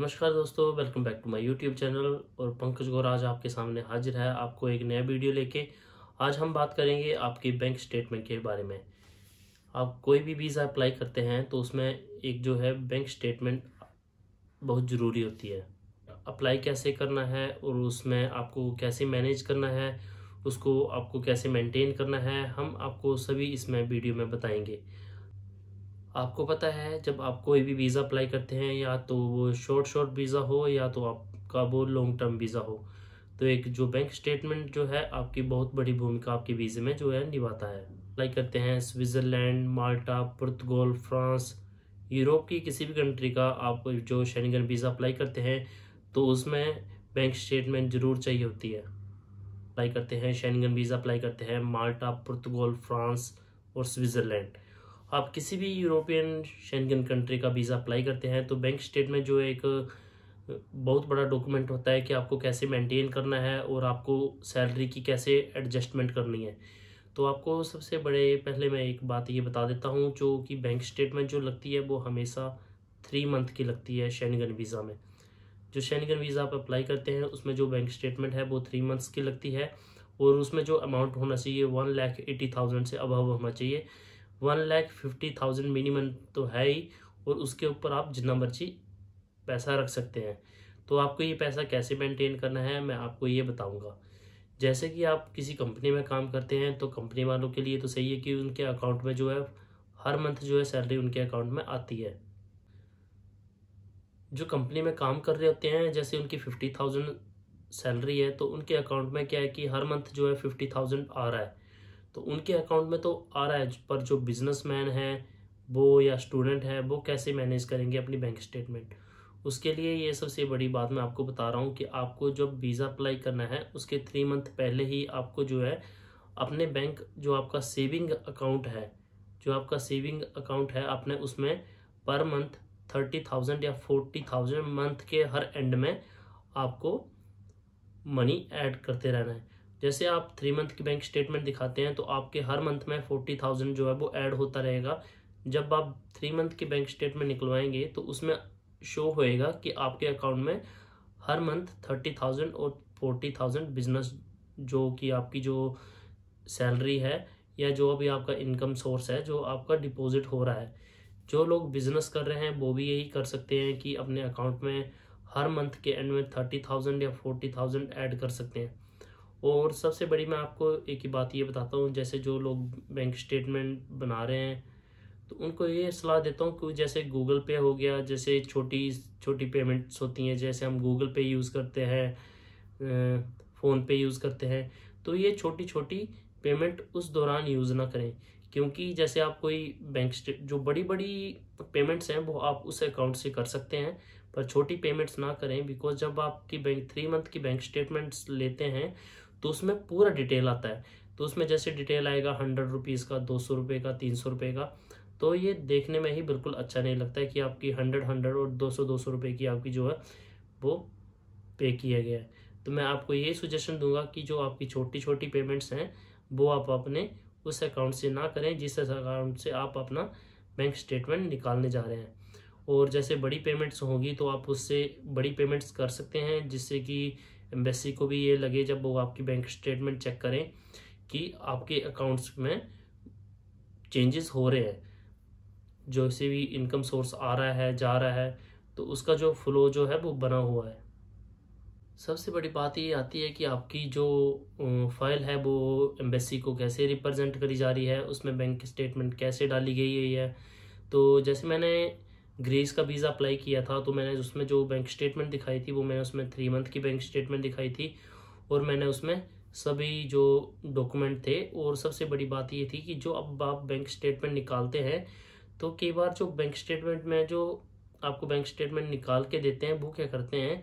नमस्कार दोस्तों welcome back to my YouTube channel और पंकज गौर आज आपके सामने हाजिर है आपको एक नया वीडियो लेके आज हम बात करेंगे आपके बैंक स्टेटमेंट के बारे में आप कोई भी वीज़ा अप्लाई करते हैं तो उसमें एक जो है बैंक स्टेटमेंट बहुत ज़रूरी होती है अप्लाई कैसे करना है और उसमें आपको कैसे मैनेज करना है उसको आपको कैसे मेनटेन करना है हम आपको सभी इसमें वीडियो में बताएंगे आपको पता है जब आप कोई भी वीज़ा अप्लाई करते हैं या तो वो शॉर्ट शॉर्ट वीज़ा हो या तो आपका वो लॉन्ग टर्म वीज़ा हो तो एक जो बैंक स्टेटमेंट जो है आपकी बहुत बड़ी भूमिका आपके वीज़े में जो है निभाता है अप्लाई करते हैं स्विट्ज़रलैंड माल्टा पुर्तगाल फ्रांस यूरोप की किसी भी कंट्री का आप जो शेनगन वीज़ा अप्लाई करते हैं तो उसमें बैंक स्टेटमेंट ज़रूर चाहिए होती है अप्लाई करते हैं शेनगन वीज़ा अप्लाई करते हैं माल्टा पुर्तगाल फ्रांस और स्विट्ज़रलैंड आप किसी भी यूरोपियन शेंगन कंट्री का वीज़ा अप्लाई करते हैं तो बैंक स्टेटमेंट जो एक बहुत बड़ा डॉक्यूमेंट होता है कि आपको कैसे मेंटेन करना है और आपको सैलरी की कैसे एडजस्टमेंट करनी है तो आपको सबसे बड़े पहले मैं एक बात ये बता देता हूँ जो कि बैंक स्टेटमेंट जो लगती है वो हमेशा थ्री मंथ की लगती है शेनगन वीज़ा में जो शेनगन वीज़ा आप अप्लाई करते हैं उसमें जो बैंक स्टेटमेंट है वो थ्री मंथ्स की लगती है और उसमें जो अमाउंट होना चाहिए वन लैख एटी थाउजेंड से अबव होना चाहिए one lakh fifty thousand minimum तो है ही और उसके ऊपर आप जितना मर्जी पैसा रख सकते हैं तो आपको ये पैसा कैसे मेंटेन करना है मैं आपको ये बताऊंगा जैसे कि आप किसी कंपनी में काम करते हैं तो कंपनी वालों के लिए तो सही है कि उनके अकाउंट में जो है हर मंथ जो है सैलरी उनके अकाउंट में आती है जो कंपनी में काम कर रहे होते हैं जैसे उनकी फिफ्टी थाउजेंड सैलरी है तो उनके अकाउंट में क्या है कि हर मंथ जो है फिफ्टी थाउजेंड आ रहा है तो उनके अकाउंट में तो आ रहा है पर जो बिजनेसमैन है वो या स्टूडेंट है वो कैसे मैनेज करेंगे अपनी बैंक स्टेटमेंट उसके लिए ये सबसे बड़ी बात मैं आपको बता रहा हूँ कि आपको जब वीज़ा अप्लाई करना है उसके थ्री मंथ पहले ही आपको जो है अपने बैंक जो आपका सेविंग अकाउंट है जो आपका सेविंग अकाउंट है आपने उसमें पर मंथ थर्टी थाउजेंड या फोर्टी थाउजेंड मंथ के हर एंड में आपको मनी ऐड करते रहना है जैसे आप थ्री मंथ की बैंक स्टेटमेंट दिखाते हैं तो आपके हर मंथ में फोर्टी थाउजेंड जो है वो ऐड होता रहेगा जब आप थ्री मंथ की बैंक स्टेटमेंट निकलवाएंगे तो उसमें शो होएगा कि आपके अकाउंट में हर मंथ थर्टी थाउजेंड और फोर्टी थाउजेंड बिजनेस जो कि आपकी जो सैलरी है या जो भी आपका इनकम सोर्स है जो आपका डिपॉजिट हो रहा है जो लोग बिजनेस कर रहे हैं वो भी यही कर सकते हैं कि अपने अकाउंट में हर मंथ के एंड में थर्टी थाउजेंड या फोर्टी थाउजेंड ऐड कर सकते हैं और सबसे बड़ी मैं आपको एक ही बात ये बताता हूँ जैसे जो लोग बैंक स्टेटमेंट बना रहे हैं तो उनको ये सलाह देता हूँ कि जैसे गूगल पे हो गया जैसे छोटी छोटी पेमेंट्स होती हैं जैसे हम गूगल पे यूज़ करते हैं फ़ोन पे यूज़ करते हैं तो ये छोटी छोटी पेमेंट उस दौरान यूज़ ना करें क्योंकि जैसे आप कोई बैंक जो बड़ी बड़ी पेमेंट्स हैं वो आप उस अकाउंट से कर सकते हैं पर छोटी पेमेंट्स ना करें बिकॉज जब आपकी बैंक थ्री मंथ की बैंक स्टेटमेंट्स लेते हैं तो उसमें पूरा डिटेल आता है तो उसमें जैसे डिटेल आएगा हंड्रेड रुपीज़ का दो सौ रुपये का तीन सौ रुपये का तो ये देखने में ही बिल्कुल अच्छा नहीं लगता है कि आपकी हंड्रेड हंड्रेड और दो सौ दो सौ रुपये की आपकी जो है वो पे किया गया है तो मैं आपको ये सुजेशन दूंगा कि जो आपकी छोटी छोटी पेमेंट्स हैं वो आप अपने उस अकाउंट से ना करें जिस अकाउंट से आप अपना बैंक स्टेटमेंट निकालने जा रहे हैं और जैसे बड़ी पेमेंट्स होगी तो आप उससे बड़ी पेमेंट्स कर सकते हैं जिससे कि एम्बेसी को भी ये लगे जब वो आपकी बैंक स्टेटमेंट चेक करें कि आपके अकाउंट्स में चेंजेस हो रहे हैं जो से भी इनकम सोर्स आ रहा है जा रहा है तो उसका जो फ्लो जो है वो बना हुआ है सबसे बड़ी बात ये आती है कि आपकी जो फाइल है वो एम्बेसी को कैसे रिप्रेजेंट करी जा रही है उसमें बैंक स्टेटमेंट कैसे डाली गई है तो जैसे मैंने ग्रेस का वीज़ा अप्लाई किया था तो मैंने उसमें जो बैंक स्टेटमेंट दिखाई थी वो मैंने उसमें थ्री मंथ की बैंक स्टेटमेंट दिखाई थी और मैंने उसमें सभी जो डॉक्यूमेंट थे और सबसे बड़ी बात ये थी कि जो अब आप बैंक स्टेटमेंट निकालते हैं तो कई बार जो बैंक स्टेटमेंट में जो आपको बैंक स्टेटमेंट निकाल के देते हैं वो क्या करते हैं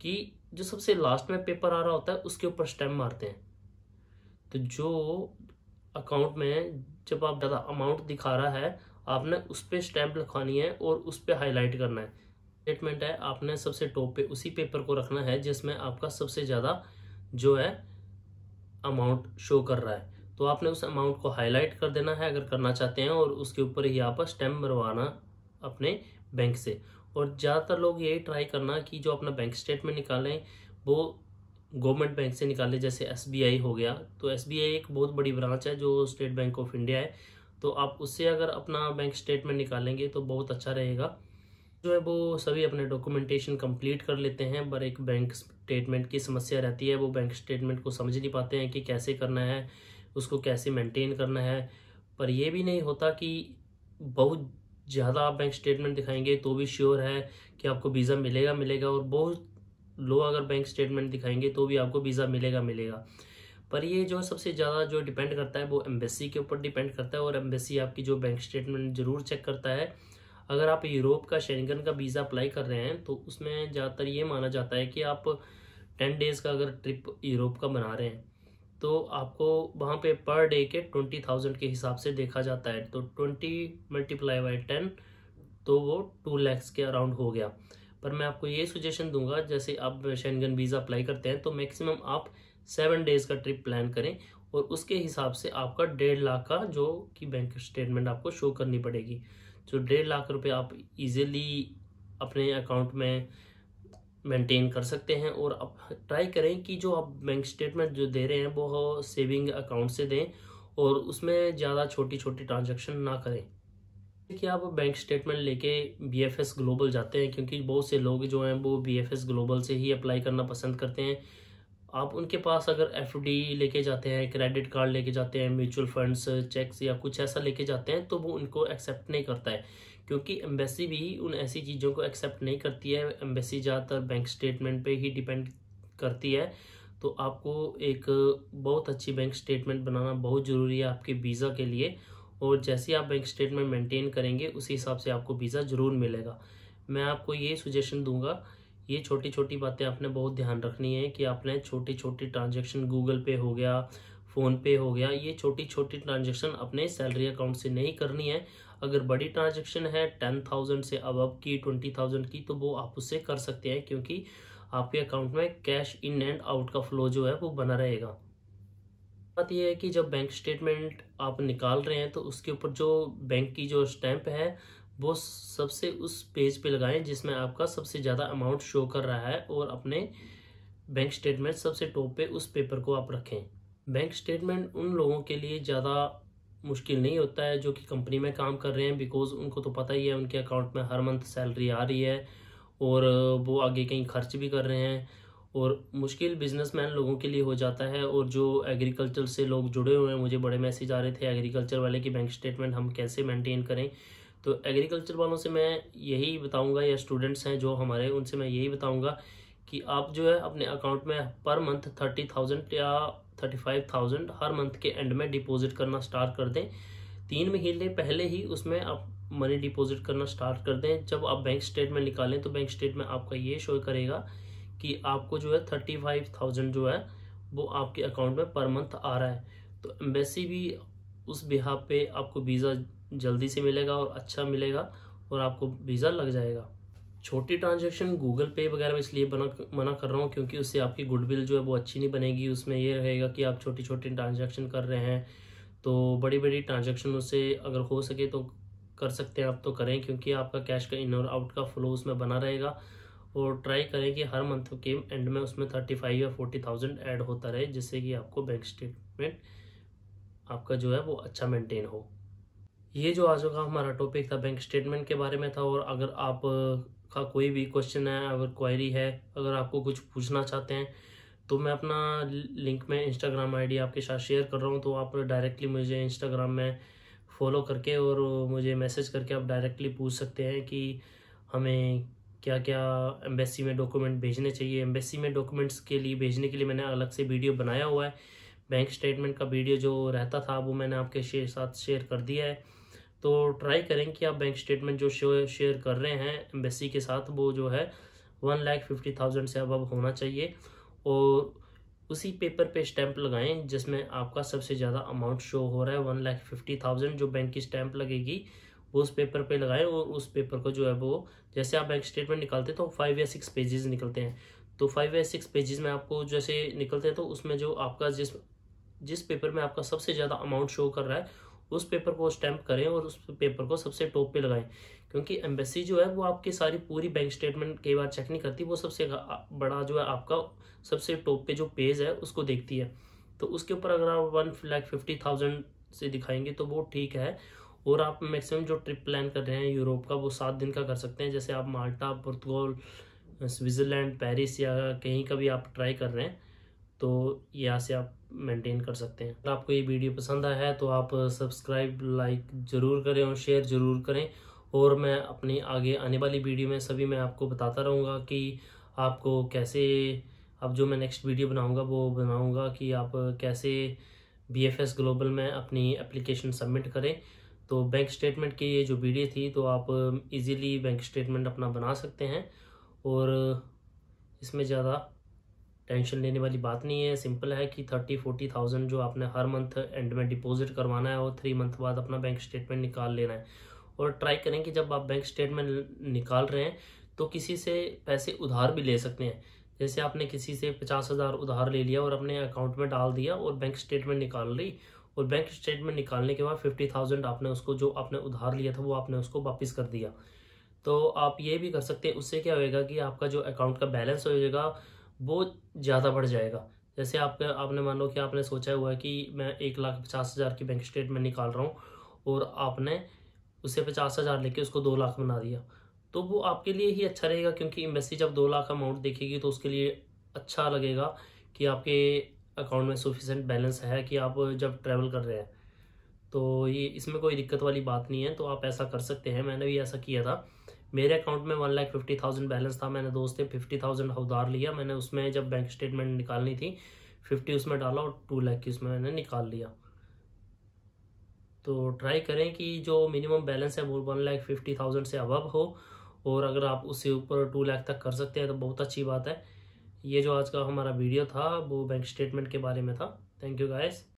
कि जो सबसे लास्ट में पेपर आ रहा होता है उसके ऊपर स्टैम्प मारते हैं तो जो अकाउंट में जब आप ज़्यादा अमाउंट दिखा रहा है आपने उस पर स्टैंप लिखवानी है और उस पर हाईलाइट करना है स्टेटमेंट है आपने सबसे टॉप पे उसी पेपर को रखना है जिसमें आपका सबसे ज़्यादा जो है अमाउंट शो कर रहा है तो आपने उस अमाउंट को हाईलाइट कर देना है अगर करना चाहते हैं और उसके ऊपर ही आप स्टैम्प मरवाना अपने बैंक से और ज़्यादातर लोग यही ट्राई करना कि जो अपना बैंक स्टेटमेंट निकालें वो गवर्नमेंट बैंक से निकालें जैसे एस हो गया तो एस एक बहुत बड़ी ब्रांच है जो स्टेट बैंक ऑफ इंडिया है तो आप उससे अगर अपना बैंक स्टेटमेंट निकालेंगे तो बहुत अच्छा रहेगा जो है वो सभी अपने डॉक्यूमेंटेशन कंप्लीट कर लेते हैं पर एक बैंक स्टेटमेंट की समस्या रहती है वो बैंक स्टेटमेंट को समझ नहीं पाते हैं कि कैसे करना है उसको कैसे मेंटेन करना है पर यह भी नहीं होता कि बहुत ज़्यादा आप बैंक स्टेटमेंट दिखाएंगे तो भी श्योर है कि आपको वीज़ा मिलेगा मिलेगा और बहुत लो अगर बैंक स्टेटमेंट दिखाएंगे तो भी आपको वीज़ा मिलेगा मिलेगा पर ये जो सबसे ज़्यादा जो डिपेंड करता है वो एम्बेसी के ऊपर डिपेंड करता है और एम्बेसी आपकी जो बैंक स्टेटमेंट ज़रूर चेक करता है अगर आप यूरोप का शेंगन का वीज़ा अप्लाई कर रहे हैं तो उसमें ज़्यादातर ये माना जाता है कि आप टेन डेज़ का अगर ट्रिप यूरोप का बना रहे हैं तो आपको वहाँ पे पर डे के ट्वेंटी थाउजेंड के हिसाब से देखा जाता है तो ट्वेंटी मल्टीप्लाई बाई टेन तो वो टू लैक्स के अराउंड हो गया पर मैं आपको ये सुजेशन दूंगा जैसे आप शेंगन वीज़ा अप्लाई करते हैं तो मैक्सिमम आप सेवन डेज का ट्रिप प्लान करें और उसके हिसाब से आपका डेढ़ लाख का जो कि बैंक स्टेटमेंट आपको शो करनी पड़ेगी जो डेढ़ लाख रुपए आप इजीली अपने अकाउंट में मेंटेन कर सकते हैं और आप ट्राई करें कि जो आप बैंक स्टेटमेंट जो दे रहे हैं वो सेविंग अकाउंट से दें और उसमें ज़्यादा छोटी छोटी ट्रांजेक्शन ना करें कि आप बैंक स्टेटमेंट लेके बी एफ एस ग्लोबल जाते हैं क्योंकि बहुत से लोग जो हैं वो बी एफ एस ग्लोबल से ही अप्लाई करना पसंद करते हैं आप उनके पास अगर एफ लेके जाते हैं क्रेडिट कार्ड लेके जाते हैं म्यूचुअल फंड्स चेक्स या कुछ ऐसा लेके जाते हैं तो वो उनको एक्सेप्ट नहीं करता है क्योंकि एम्बेसी भी उन ऐसी चीज़ों को एक्सेप्ट नहीं करती है एम्बेसी ज़्यादातर बैंक स्टेटमेंट पे ही डिपेंड करती है तो आपको एक बहुत अच्छी बैंक स्टेटमेंट बनाना बहुत ज़रूरी है आपके वीज़ा के लिए और जैसे आप बैंक स्टेटमेंट मेंटेन करेंगे उसी हिसाब से आपको वीज़ा ज़रूर मिलेगा मैं आपको ये सुजेशन दूँगा ये छोटी छोटी बातें आपने बहुत ध्यान रखनी है कि आपने छोटी छोटी ट्रांजेक्शन गूगल पे हो गया फ़ोन पे हो गया ये छोटी छोटी ट्रांजेक्शन अपने सैलरी अकाउंट से नहीं करनी है अगर बड़ी ट्रांजेक्शन है टेन थाउजेंड से अब की ट्वेंटी थाउजेंड की तो वो आप उससे कर सकते हैं क्योंकि आपके अकाउंट में कैश इन एंड आउट का फ्लो जो है वो बना रहेगा बात यह है कि जब बैंक स्टेटमेंट आप निकाल रहे हैं तो उसके ऊपर जो बैंक की जो स्टैंप है वो सबसे उस पेज पे लगाएं जिसमें आपका सबसे ज़्यादा अमाउंट शो कर रहा है और अपने बैंक स्टेटमेंट सबसे टॉप पे उस पेपर को आप रखें बैंक स्टेटमेंट उन लोगों के लिए ज़्यादा मुश्किल नहीं होता है जो कि कंपनी में काम कर रहे हैं बिकॉज उनको तो पता ही है उनके अकाउंट में हर मंथ सैलरी आ रही है और वो आगे कहीं खर्च भी कर रहे हैं और मुश्किल बिजनेसमैन लोगों के लिए हो जाता है और जो एग्रीकल्चर से लोग जुड़े हुए हैं मुझे बड़े मैसेज आ रहे थे एग्रीकल्चर वाले की बैंक स्टेटमेंट हम कैसे मेंटेन करें तो एग्रीकल्चर वालों से मैं यही बताऊंगा या स्टूडेंट्स हैं जो हमारे उनसे मैं यही बताऊंगा कि आप जो है अपने अकाउंट में पर मंथ थर्टी थाउजेंड या थर्टी फाइव थाउजेंड हर मंथ के एंड में डिपॉजिट करना स्टार्ट कर दें तीन महीने पहले ही उसमें आप मनी डिपॉजिट करना स्टार्ट कर दें जब आप बैंक स्टेटमेंट निकालें तो बैंक स्टेटमेंट आपका ये शो करेगा कि आपको जो है थर्टी फाइव थाउजेंड जो है वो आपके अकाउंट में पर मंथ आ रहा है तो एम्बेसी भी उस बिहा पे आपको वीज़ा जल्दी से मिलेगा और अच्छा मिलेगा और आपको वीज़ा लग जाएगा छोटी ट्रांजेक्शन गूगल पे वगैरह में इसलिए बना मना कर रहा हूँ क्योंकि उससे आपकी गुडविल जो है वो अच्छी नहीं बनेगी उसमें ये रहेगा कि आप छोटी छोटी ट्रांजेक्शन कर रहे हैं तो बड़ी बड़ी ट्रांजेक्शन उससे अगर हो सके तो कर सकते हैं आप तो करें क्योंकि आपका कैश का इन और आउट का फ्लो उसमें बना रहेगा और ट्राई करें कि हर मंथ के एंड में उसमें थर्टी फाइव या फोर्टी थाउजेंड ऐड होता रहे जिससे कि आपको बैंक स्टेटमेंट आपका जो है वो अच्छा मेंटेन हो ये जो आज का हमारा टॉपिक था बैंक स्टेटमेंट के बारे में था और अगर आप का कोई भी क्वेश्चन है अगर क्वायरी है अगर आपको कुछ पूछना चाहते हैं तो मैं अपना लिंक में इंस्टाग्राम आईडी आपके साथ शेयर कर रहा हूँ तो आप डायरेक्टली मुझे इंस्टाग्राम में फॉलो करके और मुझे मैसेज करके आप डायरेक्टली पूछ सकते हैं कि हमें क्या क्या एम्बेसी में डॉक्यूमेंट भेजने चाहिए एम्बेसी में डॉक्यूमेंट्स के लिए भेजने के लिए मैंने अलग से वीडियो बनाया हुआ है बैंक स्टेटमेंट का वीडियो जो रहता था वो मैंने आपके साथ शेयर कर दिया है तो ट्राई करें कि आप बैंक स्टेटमेंट जो शेयर कर रहे हैं एम्बेसी के साथ वो जो है वन लाख फिफ्टी थाउजेंड से अब होना चाहिए और उसी पेपर पे स्टैंप लगाएं जिसमें आपका सबसे ज़्यादा अमाउंट शो हो रहा है वन लाख फिफ्टी थाउजेंड जो बैंक की स्टैंप लगेगी वो उस पेपर पे लगाएं और उस पेपर को जो है वो जैसे आप बैंक स्टेटमेंट निकालते हैं तो फाइव या सिक्स पेजेस निकलते हैं तो फाइव या सिक्स पेजेस में आपको जैसे निकलते हैं तो उसमें जो आपका जिस जिस पेपर में आपका सबसे ज़्यादा अमाउंट शो कर रहा है उस पेपर को स्टैम्प करें और उस पेपर को सबसे टॉप पे लगाएं क्योंकि एम्बेसी जो है वो आपकी सारी पूरी बैंक स्टेटमेंट कई बार चेक नहीं करती वो सबसे बड़ा जो है आपका सबसे टॉप पे जो पेज है उसको देखती है तो उसके ऊपर अगर आप वन लैख फिफ्टी थाउजेंड से दिखाएंगे तो वो ठीक है और आप मैक्सिमम जो ट्रिप प्लान कर रहे हैं यूरोप का वो सात दिन का कर सकते हैं जैसे आप माल्टा पुर्तगाल स्विट्ज़रलैंड पेरिस या कहीं का भी आप ट्राई कर रहे हैं तो यहाँ से आप मेंटेन कर सकते हैं अगर आपको ये वीडियो पसंद आया है तो आप सब्सक्राइब लाइक ज़रूर करें और शेयर ज़रूर करें और मैं अपनी आगे आने वाली वीडियो में सभी मैं आपको बताता रहूँगा कि आपको कैसे अब जो मैं नेक्स्ट वीडियो बनाऊँगा वो बनाऊँगा कि आप कैसे बी एफ एस ग्लोबल में अपनी एप्लीकेशन सबमिट करें तो बैंक स्टेटमेंट की ये जो वीडियो थी तो आप इजीली बैंक स्टेटमेंट अपना बना सकते हैं और इसमें ज़्यादा टेंशन लेने वाली बात नहीं है सिंपल है कि थर्टी फोर्टी थाउजेंड जो आपने हर मंथ एंड में डिपॉजिट करवाना है और थ्री मंथ बाद अपना बैंक स्टेटमेंट निकाल लेना है और ट्राई करें कि जब आप बैंक स्टेटमेंट निकाल रहे हैं तो किसी से पैसे उधार भी ले सकते हैं जैसे आपने किसी से पचास हज़ार उधार ले लिया और अपने अकाउंट में डाल दिया और बैंक स्टेटमेंट निकाल ली और बैंक स्टेटमेंट निकालने के बाद फिफ्टी थाउजेंड आपने उसको जो आपने उधार लिया था वो आपने उसको वापस कर दिया तो आप ये भी कर सकते हैं उससे क्या होएगा कि आपका जो अकाउंट का बैलेंस होएगा बहुत ज़्यादा बढ़ जाएगा जैसे आपके आपने मान लो कि आपने सोचा हुआ है कि मैं एक लाख पचास हज़ार की बैंक स्टेटमेंट निकाल रहा हूँ और आपने उसे पचास हज़ार लेके उसको दो लाख बना दिया तो वो आपके लिए ही अच्छा रहेगा क्योंकि एम्बेसी जब दो लाख अमाउंट देखेगी तो उसके लिए अच्छा लगेगा कि आपके अकाउंट में सफिशेंट बैलेंस है कि आप जब ट्रैवल कर रहे हैं तो ये इसमें कोई दिक्कत वाली बात नहीं है तो आप ऐसा कर सकते हैं मैंने भी ऐसा किया था मेरे अकाउंट में one lakh fifty thousand balance था मैंने दोस्त से फिफ्टी थाउजेंड उधार लिया मैंने उसमें जब बैंक स्टेटमेंट निकालनी थी फिफ्टी उसमें डाला और टू लाख की उसमें मैंने निकाल लिया तो ट्राई करें कि जो मिनिमम बैलेंस है वो वन लाख फिफ्टी थाउजेंड से अबव हो और अगर आप उससे ऊपर टू लाख तक कर सकते हैं तो बहुत अच्छी बात है ये जो आज का हमारा वीडियो था वो बैंक स्टेटमेंट के बारे में था थैंक यू गाइस